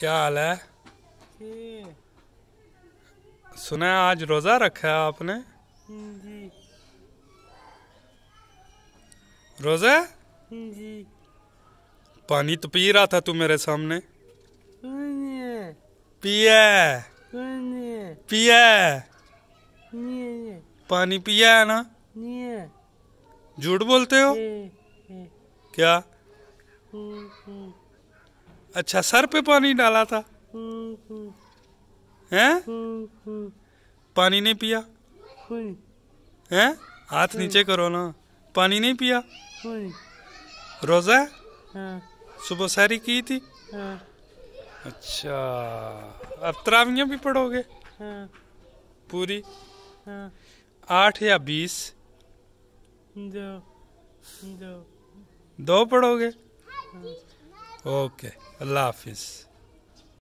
क्या हाल है सुना आज रोजा रखा है आपने जी रोजा जी पानी तो पी रहा था तू मेरे सामने पिए पिए पानी पिया है ना झूठ बोलते हो क्या हम्म, हम्म। अच्छा सर पे पानी डाला था हैं पानी नहीं पिया हैं हाथ नीचे करो ना पानी नहीं पिया रोजा सुबह सारी की थी अच्छा अब त्रावियां भी पढ़ोगे पूरी आठ या बीस दो दो, दो पढ़ोगे हाँ। ओके अल्लाह हाफिज़